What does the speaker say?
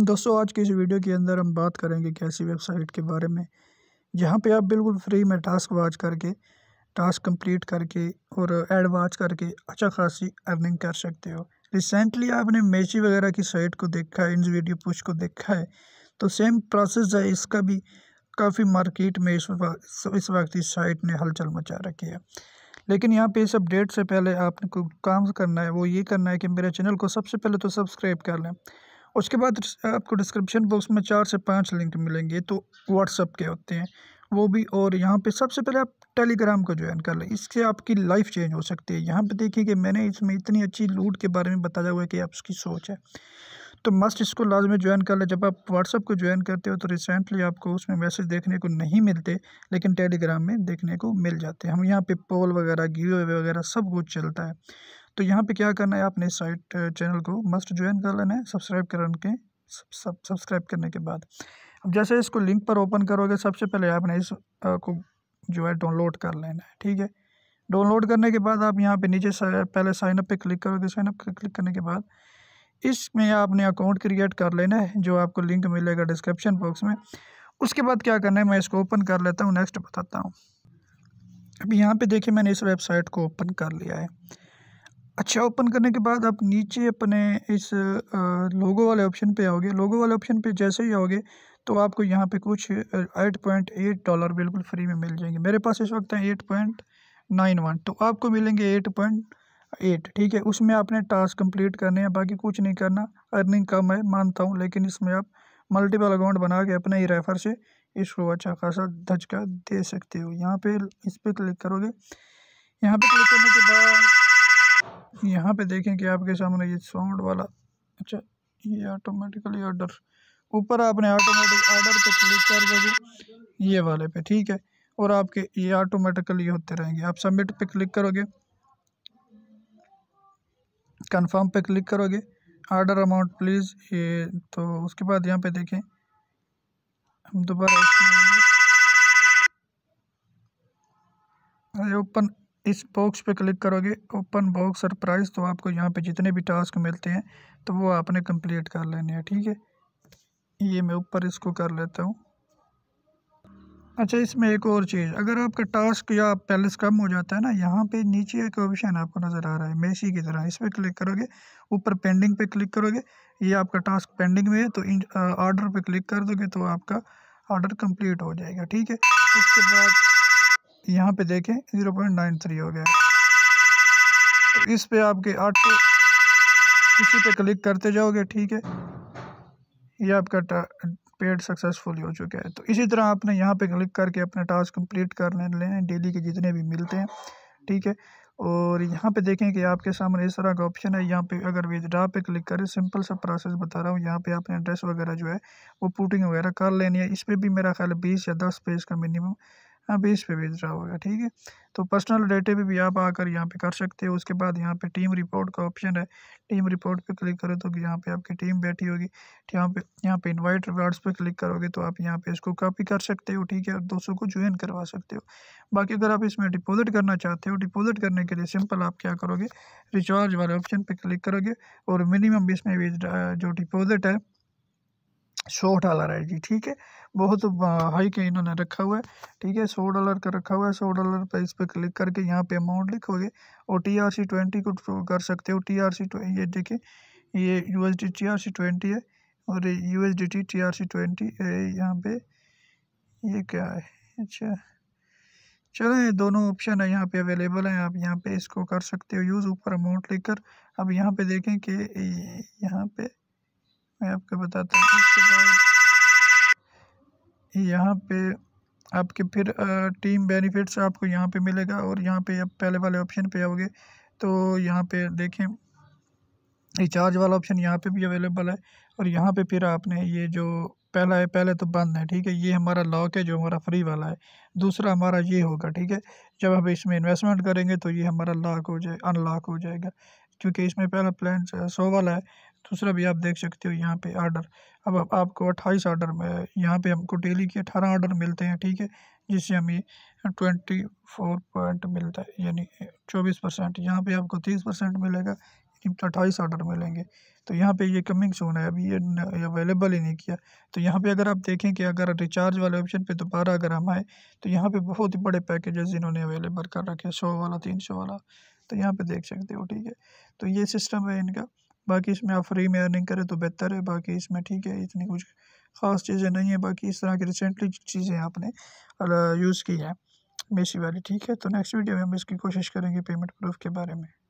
दोस्तों आज की इस वीडियो के अंदर हम बात करेंगे एक ऐसी वेबसाइट के बारे में जहाँ पे आप बिल्कुल फ्री में टास्क वाच करके टास्क कंप्लीट करके और एड वाच करके अच्छा खासी अर्निंग कर सकते हो रिसेंटली आपने मेची वगैरह की साइट को देखा है इन वीडियो पुश को देखा है तो सेम प्रोसेस है इसका भी काफ़ी मार्केट में इस वक्त इस वक्त इस साइट ने हलचल मचा रखी है लेकिन यहाँ पे इस अपडेट से पहले आपने को काम करना है वो ये करना है कि मेरे चैनल को सबसे पहले तो सब्सक्राइब कर लें उसके बाद आपको डिस्क्रिप्शन बॉक्स में चार से पांच लिंक मिलेंगे तो व्हाट्सअप के होते हैं वो भी और यहाँ पे सबसे पहले आप टेलीग्राम को ज्वाइन कर लें इससे आपकी लाइफ चेंज हो सकती है यहाँ पे देखिए कि मैंने इसमें इतनी अच्छी लूट के बारे में बताया हुआ है कि आप उसकी सोच है तो मस्ट इसको लाजमी ज्वाइन कर लें जब आप व्हाट्सअप को ज्वाइन करते हो तो रिसेंटली आपको उसमें मैसेज देखने को नहीं मिलते लेकिन टेलीग्राम में देखने को मिल जाते हैं हम यहाँ पे पोल वगैरह गिवे वगैरह सब कुछ चलता है तो यहाँ पे क्या करना है आपने इस साइट चैनल को मस्ट ज्वाइन कर लेना है सब्सक्राइब करने के सब सब्सक्राइब करने के बाद अब जैसे इसको लिंक पर ओपन करोगे सबसे पहले आपने इस को जो है डाउनलोड कर लेना है ठीक है डाउनलोड करने के बाद आप यहाँ पे नीचे पहले साइनअप पे क्लिक करोगे साइनअप पर क्लिक करने के बाद इसमें आपने अकाउंट क्रिएट कर लेना है जो आपको लिंक मिलेगा डिस्क्रिप्शन बॉक्स में उसके बाद क्या करना है मैं इसको ओपन कर लेता हूँ नेक्स्ट बताता हूँ अब यहाँ पे देखिए मैंने इस वेबसाइट को ओपन कर लिया है अच्छा ओपन करने के बाद आप नीचे अपने इस लोगो वाले ऑप्शन पे आओगे लोगो वाले ऑप्शन पे जैसे ही आओगे तो आपको यहाँ पे कुछ एट पॉइंट एट डॉलर बिल्कुल फ्री में मिल जाएंगे मेरे पास इस वक्त है एट पॉइंट नाइन वन तो आपको मिलेंगे एट पॉइंट एट ठीक है उसमें आपने टास्क कंप्लीट करने हैं बाकी कुछ नहीं करना अर्निंग कम है मानता हूँ लेकिन इसमें आप मल्टीपल अकाउंट बना के अपने ही रेफर से इसको अच्छा खासा धचका दे सकते हो यहाँ पे इस पर क्लिक करोगे यहाँ पे क्लिक करने के बाद यहाँ पे देखें कि आपके सामने ये साउंड वाला अच्छा ये ऑटोमेटिकली ऑर्डर ऊपर आपने ऑटोमेटिक ऑर्डर पे क्लिक कर दोगे ये वाले पे ठीक है और आपके ये ऑटोमेटिकली होते रहेंगे आप सबमिट पे क्लिक करोगे कंफर्म पे क्लिक करोगे ऑर्डर अमाउंट प्लीज़ ये तो उसके बाद यहाँ पे देखें हम दोबारा ओपन इस बॉक्स पे क्लिक करोगे ओपन बॉक्स सरप्राइज तो आपको यहाँ पे जितने भी टास्क मिलते हैं तो वो आपने कंप्लीट कर लेने हैं ठीक है ये मैं ऊपर इसको कर लेता हूँ अच्छा इसमें एक और चीज़ अगर आपका टास्क या पैलेस कम हो जाता है ना यहाँ पे नीचे एक ऑप्शन आपको नज़र आ रहा है मेसी की तरह इस पर क्लिक करोगे ऊपर पेंडिंग पे क्लिक करोगे ये आपका टास्क पेंडिंग में है तो ऑर्डर पे क्लिक कर दोगे तो आपका ऑर्डर कंप्लीट हो जाएगा ठीक है उसके बाद यहाँ पे देखें ज़ीरो पॉइंट नाइन थ्री हो गया तो इस पे आपके आठ इसी पे क्लिक करते जाओगे ठीक है ये आपका पेड सक्सेसफुल हो चुका है तो इसी तरह आपने यहाँ पे क्लिक करके अपने टास्क कंप्लीट कर लेने डेली के जितने भी मिलते हैं ठीक है और यहाँ पे देखें कि आपके सामने इस तरह का ऑप्शन है यहाँ पे अगर विदड्रा पे क्लिक करें सिंपल सा प्रोसेस बता रहा हूँ यहाँ पे आपने एड्रेस वगैरह जो है वो पुटिंग वगैरह कर लेनी है इस पर भी मेरा ख्याल बीस या दस पेज का मिनिमम हाँ बेस पे भेज रहा होगा ठीक है तो पर्सनल डेटे भी, भी आप आकर यहाँ पे कर सकते हो उसके बाद यहाँ पे टीम रिपोर्ट का ऑप्शन है टीम रिपोर्ट पे क्लिक करो तो यहाँ पे आपकी टीम बैठी होगी यहाँ पे यहाँ पे इनवाइट रिवार्ड्स पे क्लिक करोगे तो आप यहाँ पे इसको कॉपी कर सकते हो ठीक है और दोस्तों को ज्वाइन करवा सकते हो बाकी अगर आप इसमें डिपोज़िट करना चाहते हो डिपोज़िट करने के लिए सिंपल आप क्या करोगे रिचार्ज वाले ऑप्शन पर क्लिक करोगे और मिनिमम इसमें जो डिपोज़िट है सौ डॉलर है जी ठीक है बहुत हाई के इन्होंने रखा हुआ है ठीक है सौ डॉलर का रखा हुआ है सौ डॉलर पर इस पर क्लिक करके यहाँ पे अमाउंट लिखोगे और टी आर सी ट्वेंटी को कर सकते हो टी आर सी ये देखिए ये U S D T R C twenty है और U S D T T R C twenty यहाँ पे ये क्या है अच्छा चलो ये दोनों ऑप्शन है यहाँ पे अवेलेबल है आप यहाँ पे इसको कर सकते हो यूज़ ऊपर अमाउंट लेकर अब यहाँ पे देखें कि यहाँ पे मैं आपको बताता हूँ उसके बाद यहाँ पे आपके फिर टीम बेनिफिट्स आपको यहाँ पे मिलेगा और यहाँ पे आप पहले वाले ऑप्शन पे आओगे तो यहाँ पे देखें रिचार्ज वाला ऑप्शन यहाँ पे भी अवेलेबल है और यहाँ पे फिर आपने ये जो पहला है पहले तो बंद है ठीक है ये हमारा लॉक है जो हमारा फ्री वाला है दूसरा हमारा ये होगा ठीक है जब हम इसमें इन्वेस्टमेंट करेंगे तो ये हमारा लॉक हो जाए अनलॉक हो जाएगा क्योंकि इसमें पहला प्लान सौ वाला है दूसरा भी आप देख सकते हो यहाँ पे आर्डर अब आप, आपको अट्ठाईस आर्डर में यहाँ पे हमको डेली के अठारह आर्डर मिलते हैं ठीक है जिससे हमें ट्वेंटी फोर पॉइंट मिलता है यानी चौबीस परसेंट यहाँ पर आपको तीस परसेंट मिलेगा अट्ठाईस आर्डर मिलेंगे तो यहाँ पे ये कमिंग सोन है अभी ये अवेलेबल ही नहीं किया तो यहाँ पे अगर आप देखें कि अगर रिचार्ज वाले ऑप्शन पे दोबारा अगर हम आए तो यहाँ पे बहुत ही बड़े पैकेजेस इन्होंने अवेलेबल कर रखे हैं सौ वाला तीन सौ वाला तो यहाँ पे देख सकते हो ठीक है तो ये सिस्टम है इनका बाकी इसमें आप फ्री में अर्निंग करें तो बेहतर है बाकी इसमें ठीक है इतनी कुछ ख़ास चीज़ें नहीं है बाकी इस तरह की रिसेंटली चीज़ें आपने यूज़ की हैं मेसी वाली ठीक है तो नेक्स्ट वीडियो में हम इसकी कोशिश करेंगे पेमेंट प्रूफ के बारे में